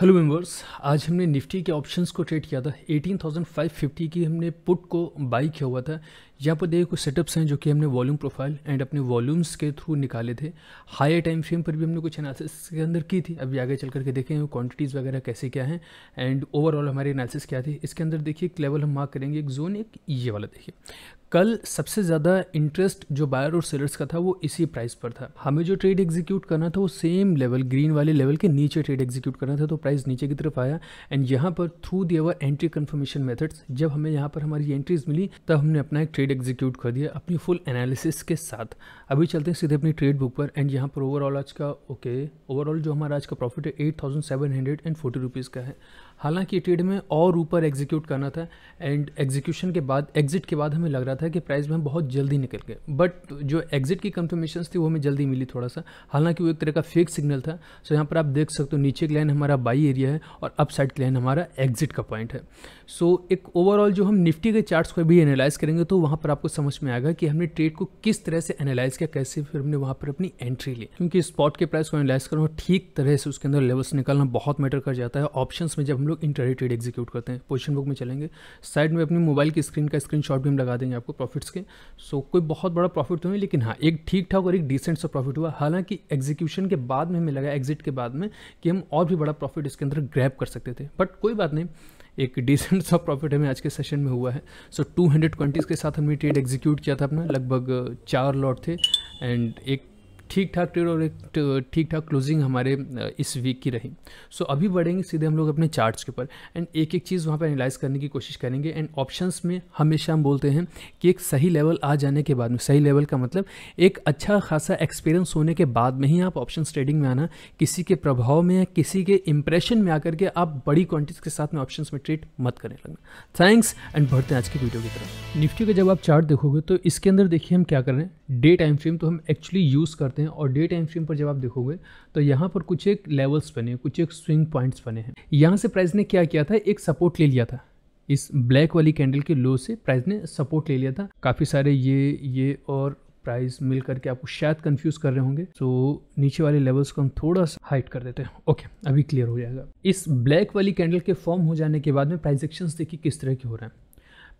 hello members आज हमने Nifty के ऑप्शंस को ट्रेड किया था 18,550 की हमने पुट को बाई किया हुआ था यहाँ पर देखिए कुछ सेटअप्स हैं जो कि हमने वॉल्यूम प्रोफाइल एंड अपने वॉल्यूम्स के थ्रू निकाले थे हायर टाइम फ्रेम पर भी हमने कुछ एनालिसिस के अंदर की थी अभी आगे चल करके देखें क्वान्टिटीज़ वगैरह कैसे क्या हैं एंड ओवरऑल हमारे एनालिसिस क्या थी इसके अंदर देखिए एक लेवल हम मार्क करेंगे एक जोन एक ये वाला देखिए कल सबसे ज़्यादा इंटरेस्ट जो बायर और सेलर्स का था वो इसी प्राइस पर था हमें जो ट्रेड एग्जीक्यूट करना था वो सेम लेवल ग्रीन वाले लेवल के नीचे ट्रेड एग्जीक्यूट करना था तो प्राइस नीचे की तरफ आया एंड यहाँ पर through the our entry confirmation methods जब हमें यहाँ पर हमारी एंट्रीज मिली तब हमने अपना एक ट्रेड एग्जीक्यूट कर दिया अपनी फुल एनालिसिस के साथ अभी चलते हैं सीधे अपनी ट्रेड बुक पर एंड यहाँ पर ओवरऑल आज का ओके ओवरऑल जो हमारा आज का प्रॉफिट है eight thousand seven hundred and forty rupees का है हालांकि ट्रेड में और ऊपर एग्जीक्यूट करना था एंड एग्जीक्यूशन के बाद एग्जिट के बाद हमें लग रहा था कि प्राइस में हम बहुत जल्दी निकल गए बट जो एग्जिट की कंफर्मेशन थी वो हमें जल्दी मिली थोड़ा सा हालांकि वो एक तरह का फेक सिग्नल था सो यहाँ पर आप देख सकते हो नीचे की लाइन हमारा बाई एरिया है और अप साइड की लाइन हमारा एग्जिट का पॉइंट है सो so, एक ओवरऑल जो हम निफ्टी के चार्ट्स को भी एनालाइज करेंगे तो वहाँ पर आपको समझ में आएगा कि हमने ट्रेड को किस तरह से एनालाइज किया कैसे फिर हमने वहाँ पर अपनी एंट्री ली क्योंकि स्पॉट के प्राइस को एनालाइज करना ठीक तरह से उसके अंदर लेवल्स निकालना बहुत मैटर कर जाता है ऑप्शन में जब हम लोग इंटर ट्रेड एग्जीक्यूट करते हैं पोजिशन बुक में चलेंगे साइड में अपनी मोबाइल की स्क्रीन का स्क्रीन भी हम लगा देंगे आपको प्रॉफिट्स के सो so, कोई बहुत बड़ा प्रॉफिट तो नहीं लेकिन हाँ एक ठीक ठाक और एक डिसेंट सा प्रॉफिट हुआ हालांकि एग्जीक्यूशन के बाद में हमें लगा एग्जिट के बाद में कि हम और भी बड़ा प्रॉफिट इसके अंदर ग्रैप कर सकते थे बट कोई बात नहीं एक डिसेंट सा प्रॉफिट हमें आज के सेशन में हुआ है सो टू हंड्रेड के साथ हमने ट्रेड एग्जीक्यूट किया था अपना लगभग चार लॉट थे एंड एक ठीक ठाक ट्रेड और एक ठीक ठाक क्लोजिंग हमारे इस वीक की रही सो so, अभी बढ़ेंगे सीधे हम लोग अपने चार्ट्स के ऊपर एंड एक एक चीज़ वहाँ पर एनालाइज करने की कोशिश करेंगे एंड ऑप्शंस में हमेशा हम बोलते हैं कि एक सही लेवल आ जाने के बाद में सही लेवल का मतलब एक अच्छा खासा एक्सपीरियंस होने के बाद में ही आप ऑप्शन ट्रेडिंग में आना किसी के प्रभाव में या किसी के इंप्रेशन में आकर के आप बड़ी क्वान्टिटी के साथ में ऑप्शन में ट्रेड मत करने लगना थैंक्स एंड बढ़ते हैं आज की वीडियो की तरफ निफ्टी का जब आप चार्ट देखोगे तो इसके अंदर देखिए हम क्या कर रहे हैं डे टाइम फ्रेम तो हम एक्चुअली यूज़ करते हैं और डे टाइम फ्रेम पर जब आप देखोगे तो यहाँ पर कुछ एक लेवल्स बने हैं कुछ एक स्विंग पॉइंट्स बने हैं यहाँ से प्राइस ने क्या किया था एक सपोर्ट ले लिया था इस ब्लैक वाली कैंडल के लो से प्राइस ने सपोर्ट ले लिया था काफ़ी सारे ये ये और प्राइस मिल करके आपको शायद कंफ्यूज कर रहे होंगे तो नीचे वाले लेवल्स को हम थोड़ा सा हाइट कर देते हैं ओके अभी क्लियर हो जाएगा इस ब्लैक वाली कैंडल के फॉर्म हो जाने के बाद में प्राइजेक्शन देखिए किस तरह के हो रहे हैं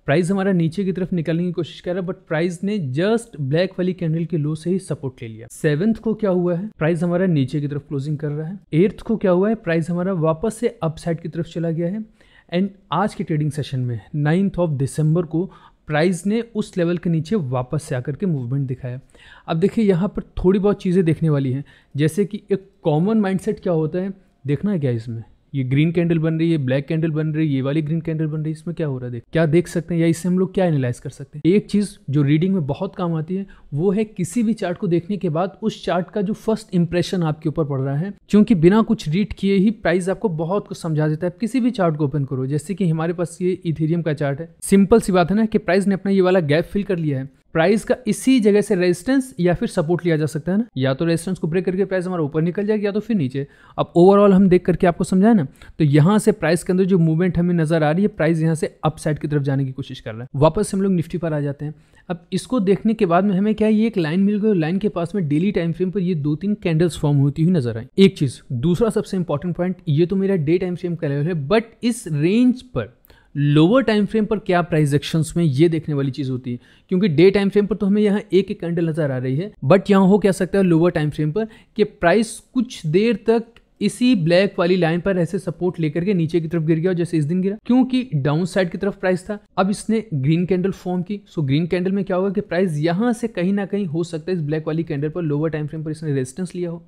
प्राइस हमारा नीचे की तरफ निकलने की कोशिश कर रहा है बट प्राइस ने जस्ट ब्लैक वाली कैंडल के लो से ही सपोर्ट ले लिया सेवंथ को क्या हुआ है प्राइस हमारा नीचे की तरफ क्लोजिंग कर रहा है एट्थ को क्या हुआ है प्राइस हमारा वापस से अपसाइड की तरफ चला गया है एंड आज के ट्रेडिंग सेशन में नाइन्थ ऑफ दिसंबर को प्राइस ने उस लेवल के नीचे वापस से आकर के मूवमेंट दिखाया अब देखिए यहाँ पर थोड़ी बहुत चीज़ें देखने वाली हैं जैसे कि एक कॉमन माइंडसेट क्या होता है देखना है क्या इसमें ये ग्रीन कैंडल बन रही है ब्लैक कैंडल बन रही है ये वाली ग्रीन कैंडल बन रही है इसमें क्या हो रहा है देख क्या देख सकते हैं या इससे हम लोग क्या एनालाइज कर सकते हैं एक चीज़ जो रीडिंग में बहुत काम आती है वो है किसी भी चार्ट को देखने के बाद उस चार्ट का जो फर्स्ट इंप्रेशन आपके ऊपर पड़ रहा है क्योंकि बिना कुछ रीड किए ही प्राइस आपको बहुत कुछ समझा देता है आप किसी भी चार्ट को ओपन करो जैसे कि हमारे पास ये इथेरियम का चार्ट है सिंपल सी बात है ना कि प्राइस ने अपना ये वाला गैप फिल कर लिया है प्राइस का इसी जगह से रेजिस्टेंस या फिर सपोर्ट लिया जा सकता है ना या तो रेजिस्टेंस को ब्रेक करके प्राइस हमारा ऊपर निकल जाएगा या तो फिर नीचे अब ओवरऑल हम देख करके आपको समझाए ना तो यहाँ से प्राइस के अंदर जो मूवमेंट हमें नजर आ रही है प्राइस यहाँ से अप साइड की तरफ जाने की कोशिश कर रहा है वापस हम लोग निफ्टी पर आ जाते हैं अब इसको देखने के बाद में हमें क्या ये एक लाइन मिल गई लाइन के पास में डेली टाइम फ्रेम पर ये दो तीन कैंडल्स फॉर्म होती हुई नजर आए एक चीज दूसरा सबसे इंपॉर्टेंट पॉइंट ये तो मेरा डे टाइम फ्रेम का लेवल है बट इस रेंज पर लोअर टाइम फ्रेम पर क्या प्राइस एक्शंस में ये देखने वाली चीज़ होती है क्योंकि डे टाइम फ्रेम पर तो हमें यहाँ एक एक कैंडल नज़र आ रही है बट यहाँ हो क्या सकता है लोअर टाइम फ्रेम पर कि प्राइस कुछ देर तक इसी ब्लैक वाली लाइन पर ऐसे सपोर्ट लेकर के नीचे की तरफ गिर गया जैसे इस दिन गिरा क्योंकि डाउन साइड की तरफ प्राइस था अब इसने ग्रीन कैंडल फॉर्म की सो ग्रीन कैंडल में क्या होगा कि प्राइस यहाँ से कहीं ना कहीं हो सकता है इस ब्लैक वाली कैंडल पर लोअर टाइम फ्रेम पर इसने रेजिस्टेंस लिया हो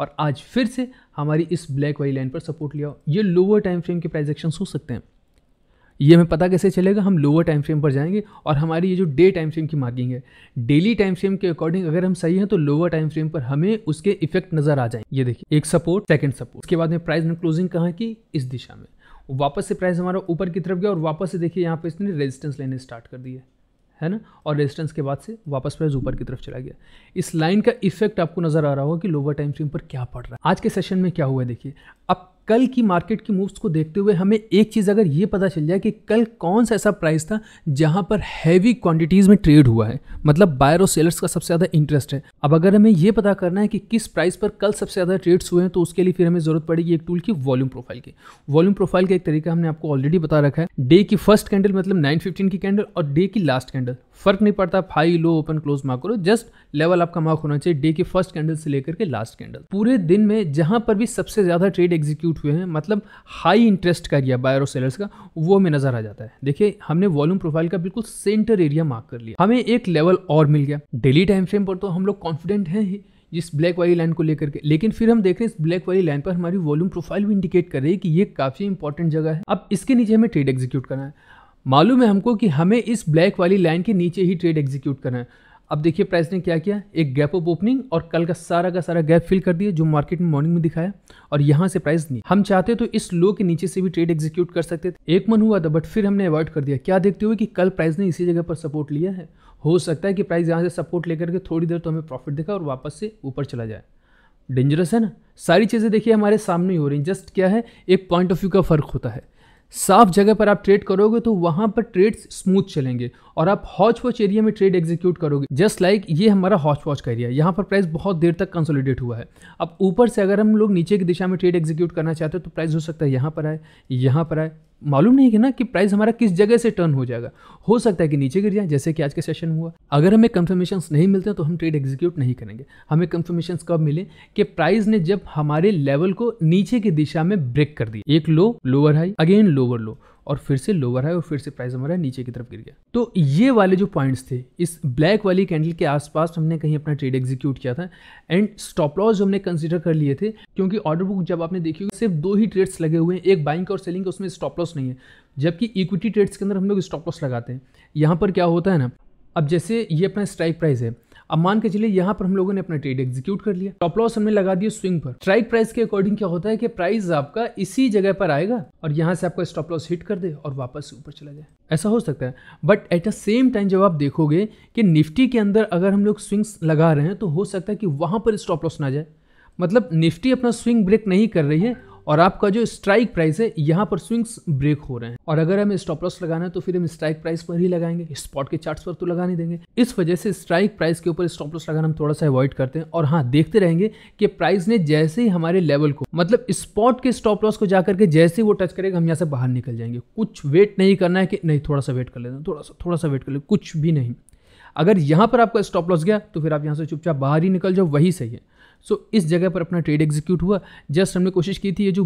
और आज फिर से हमारी इस ब्लैक वाली लाइन पर सपोर्ट लिया हो ये लोअर टाइम फ्रेम के प्राइजेक्शन हो सकते हैं ये हमें पता कैसे चलेगा हम लोअर टाइम फ्रेम पर जाएंगे और हमारी ये जो डे टाइम फ्रेम की मार्किंग है डेली टाइम फ्रेम के अकॉर्डिंग अगर हम सही हैं तो लोअर टाइम फ्रेम पर हमें उसके इफेक्ट नजर आ जाए ये देखिए एक सपोर्ट सेकंड सपोर्ट उसके बाद में प्राइस ने क्लोजिंग कहाँ की इस दिशा में वापस से प्राइस हमारा ऊपर की तरफ गया और वापस से देखिए यहाँ पर इसने रेजिस्टेंस लेने स्टार्ट कर दिया है ना और रेजिस्टेंस के बाद से वापस प्राइस ऊपर की तरफ चला गया इस लाइन का इफेक्ट आपको नजर आ रहा होगा कि लोअर टाइम फ्रेम पर क्या पड़ रहा है आज के सेशन में क्या हुआ देखिए अब कल की मार्केट की मूव्स को देखते हुए हमें एक चीज़ अगर ये पता चल जाए कि कल कौन सा ऐसा प्राइस था जहाँ पर हैवी क्वांटिटीज़ में ट्रेड हुआ है मतलब बायर और सेलर्स का सबसे ज़्यादा इंटरेस्ट है अब अगर हमें यह पता करना है कि किस प्राइस पर कल सबसे ज़्यादा ट्रेड्स हुए हैं तो उसके लिए फिर हमें ज़रूरत पड़ेगी एक टूल की वॉल्यूम प्रोफाइल की वॉल्यूम प्रोफाइल का एक तरीका हमने आपको ऑलरेडी बता रखा है डे की फर्स्ट कैंडल मतलब नाइन की कैंडल और डे की लास्ट कैंडल फर्क नहीं पड़ता high low open close mark करो जस्ट लेवल आपका मार्क होना चाहिए डे के फर्स्ट कैंडल से लेकर के लास्ट कैंडल पूरे दिन में जहां पर भी सबसे ज़्यादा ट्रेड एग्जीक्यूट हुए हैं मतलब हाई इंटरेस्ट का एरिया बायर और सेलर्स का वो हमें नजर आ जाता है देखिए हमने वॉल्यूम प्रोफाइल का बिल्कुल सेंटर एरिया मार्क कर लिया हमें एक लेवल और मिल गया डेली टाइम फ्रेम पर तो हम लोग कॉन्फिडेंट हैं ही इस ब्लैक वाली लाइन को लेकर के लेकिन फिर हम देख रहे हैं इस ब्लैक वाली लाइन पर हमारी वॉल्यूम प्रोफाइल भी इंडिकेट कर रही है कि ये काफ़ी इंपॉर्टेंट जगह है अब इसके नीचे हमें ट्रेड एग्जीक्यूट करना है मालूम है हमको कि हमें इस ब्लैक वाली लाइन के नीचे ही ट्रेड एग्जीक्यूट करना है अब देखिए प्राइस ने क्या किया एक गैप ऑफ ओपनिंग और कल का सारा का सारा गैप फिल कर दिया जो मार्केट में मॉर्निंग में दिखाया और यहाँ से प्राइस नहीं हम चाहते तो इस लो के नीचे से भी ट्रेड एग्जीक्यूट कर सकते थे एक मन हुआ था बट फिर हमने अवॉइड कर दिया क्या देखते हुए कि कल प्राइस ने इसी जगह पर सपोर्ट लिया है हो सकता है कि प्राइस यहाँ से सपोर्ट लेकर के थोड़ी देर तो हमें प्रॉफिट दिखा और वापस से ऊपर चला जाए डेंजरस है ना सारी चीज़ें देखिए हमारे सामने ही हो रही हैं जस्ट क्या है एक पॉइंट ऑफ व्यू का फ़र्क होता है साफ जगह पर आप ट्रेड करोगे तो वहाँ पर ट्रेड स्मूथ चलेंगे और आप हॉच वॉच एरिया में ट्रेड एग्जीक्यूट करोगे जस्ट लाइक ये हमारा हॉच वॉच का एरिया यहाँ पर प्राइस बहुत देर तक कंसोलिडेट हुआ है अब ऊपर से अगर हम लोग नीचे की दिशा में ट्रेड एग्जीक्यूट करना चाहते हो तो प्राइस हो सकता है यहाँ पर आए यहाँ पर आए मालूम नहीं है ना कि प्राइस हमारा किस जगह से टर्न हो जाएगा हो सकता है कि नीचे गिर जाए जैसे कि आज के सेशन हुआ अगर हमें कंफर्मेशन नहीं मिलते तो हम ट्रेड एग्जीक्यूट नहीं करेंगे हमें कंफर्मेशन कब मिले कि प्राइस ने जब हमारे लेवल को नीचे की दिशा में ब्रेक कर दिया एक low lower high again lower low और फिर से लोअर है और फिर से प्राइस हमारा नीचे की तरफ गिर गया तो ये वाले जो पॉइंट्स थे इस ब्लैक वाली कैंडल के आसपास हमने कहीं अपना ट्रेड एग्जीक्यूट किया था एंड स्टॉप लॉस जो हमने कंसिडर कर लिए थे क्योंकि ऑर्डर बुक जब आपने देखी होगी सिर्फ दो ही ट्रेड्स लगे हुए हैं एक बाइंग और सेलिंग का उसमें स्टॉप लॉस नहीं है जबकि इक्विटी ट्रेड्स के अंदर हम लोग स्टॉप लॉस लगाते हैं यहाँ पर क्या होता है ना अब जैसे ये अपना स्ट्राइक प्राइस है अब मान के चलिए यहाँ पर हम लोगों ने अपना ट्रेड एग्जीक्यूट कर लिया टॉप लॉस हमने लगा दिया स्विंग पर स्ट्राइक प्राइस के अकॉर्डिंग क्या होता है कि प्राइस आपका इसी जगह पर आएगा और यहाँ से आपका स्टॉप लॉस हिट कर दे और वापस ऊपर चला जाए ऐसा हो सकता है but at the same time जब आप देखोगे कि निफ्टी के अंदर अगर हम लोग स्विंग्स लगा रहे हैं तो हो सकता है कि वहाँ पर स्टॉप लॉस ना जाए मतलब निफ्टी अपना स्विंग ब्रेक नहीं कर रही है और आपका जो स्ट्राइक प्राइस है यहाँ पर स्विंग्स ब्रेक हो रहे हैं और अगर हमें स्टॉप लॉस लगाना है तो फिर हम स्ट्राइक प्राइस पर ही लगाएंगे स्पॉट के चार्ट्स पर तो लगा नहीं देंगे इस वजह से स्ट्राइक प्राइस के ऊपर स्टॉप लॉस लगाना हम थोड़ा सा अवॉइड करते हैं और हाँ देखते रहेंगे कि प्राइस ने जैसे ही हमारे लेवल को मतलब स्पॉट के स्टॉप लॉस को जाकर के जैसे वो टच करेगा हम यहाँ से बाहर निकल जाएंगे कुछ वेट नहीं करना है कि नहीं थोड़ा सा वेट कर लेते हैं थोड़ा सा थोड़ा सा वेट कर ले कुछ भी नहीं अगर यहाँ पर आपका स्टॉप लॉस गया तो फिर आप यहाँ से चुपचाप बाहर ही निकल जाओ वही सही है सो so, इस जगह पर अपना ट्रेड एग्जीक्यूट हुआ जस्ट हमने कोशिश की थी ये जो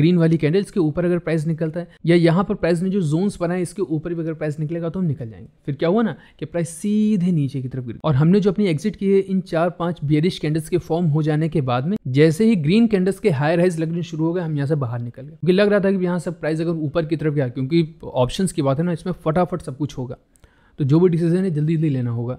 ग्रीन वाली कैंडल इसके ऊपर अगर प्राइस निकलता है या यहाँ पर प्राइस ने जो जोन्स बनाए इसके ऊपर भी अगर प्राइस निकलेगा तो हम निकल जाएंगे फिर क्या हुआ ना कि प्राइस सीधे नीचे की तरफ गिर और हमने जो अपनी एग्जिट की है इन चार पाँच बियरिश कैंडल्स के फॉर्म हो जाने के बाद में जैसे ही ग्रीन कैंडल्स के हायर हाइज लगने शुरू हो गए हम यहाँ से बाहर निकल गए क्योंकि लग रहा था कि यहाँ सब प्राइस अगर ऊपर की तरफ गया क्योंकि ऑप्शन की बात है ना इसमें फटाफट सब कुछ होगा तो जो भी डिसीजन है जल्दी जल्दी लेना होगा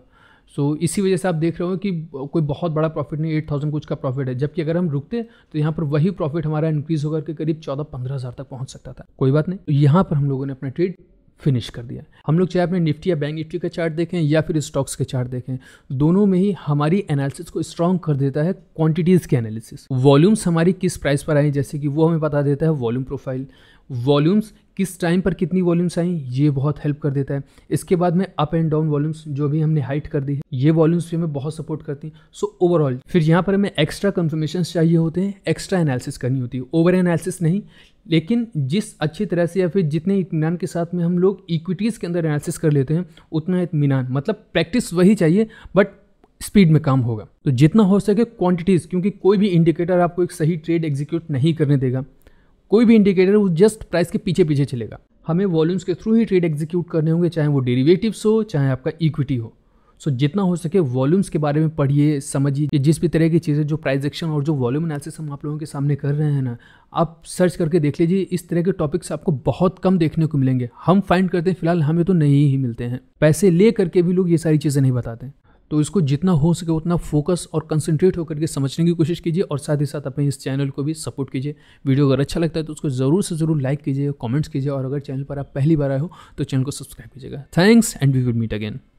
सो so, इसी वजह से आप देख रहे हो कि कोई बहुत बड़ा प्रॉफिट नहीं एट थाउजेंड कुछ का प्रॉफिट है जबकि अगर हम रुकते तो यहाँ पर वही प्रॉफिट हमारा इंक्रीज होकर के करीब चौदह पंद्रह हज़ार तक पहुँच सकता था कोई बात नहीं तो यहाँ पर हम लोगों ने अपना ट्रेड फिनिश कर दिया हम लोग चाहे अपने निफ्टी या बैंक निफ्टी का चार्ट देखें या फिर स्टॉक्स के चार्ट देखें दोनों में ही हमारी एनालिसिस को स्ट्रॉन्ग कर देता है क्वांटिटीज़ के एनालिसिस वॉल्यूम्स हमारी किस प्राइस पर आई जैसे कि वो हमें बता देता है वॉल्यूम प्रोफाइल वॉल्यूम्स किस टाइम पर कितनी वॉल्यूम्स आई ये बहुत हेल्प कर देता है इसके बाद में अप एंड डाउन वॉल्यूम्स जो भी हमने हाइट कर दी है ये वॉल्यूम्स भी हमें बहुत सपोर्ट करती हैं सो ओवरऑल फिर यहाँ पर हमें एक्स्ट्रा कन्फर्मेशन चाहिए होते हैं एक्स्ट्रा एनालिसिस करनी होती है ओवर एनालिसिस नहीं लेकिन जिस अच्छी तरह से या फिर जितने इतमान के साथ में हम लोग इक्विटीज़ के अंदर एनालिसिस कर लेते हैं उतना इतमान मतलब प्रैक्टिस वही चाहिए बट स्पीड में काम होगा तो जितना हो सके क्वांटिटीज़ क्योंकि कोई भी इंडिकेटर आपको एक सही ट्रेड एग्जीक्यूट नहीं करने देगा कोई भी इंडिकेटर वो जस्ट प्राइस के पीछे पीछे चलेगा हमें वॉल्यूम्स के थ्रू ही ट्रेड एग्जीक्यूट करने होंगे चाहे वो डेरिवेटिव्स हो चाहे आपका इक्विटी हो सो so, जितना हो सके वॉल्यूम्स के बारे में पढ़िए समझिए जिस भी तरह की चीज़ें जो प्राइस एक्शन और जो वॉल्यूम एनालिसिस हम आप लोगों के सामने कर रहे हैं ना आप सर्च करके देख लीजिए इस तरह के टॉपिक्स आपको बहुत कम देखने को मिलेंगे हम फाइंड करते हैं फिलहाल हमें तो नहीं ही मिलते हैं पैसे ले करके भी लोग ये सारी चीज़ें नहीं बताते हैं तो इसको जितना हो सके उतना फोकस और कंसंट्रेट होकर के समझने की कोशिश कीजिए और साथ ही साथ अपने इस चैनल को भी सपोर्ट कीजिए वीडियो अगर अच्छा लगता है तो उसको ज़रूर से ज़रूर लाइक कीजिए कमेंट्स कीजिए और अगर चैनल पर आप पहली बार आए हो तो चैनल को सब्सक्राइब कीजिएगा thanks and we will meet again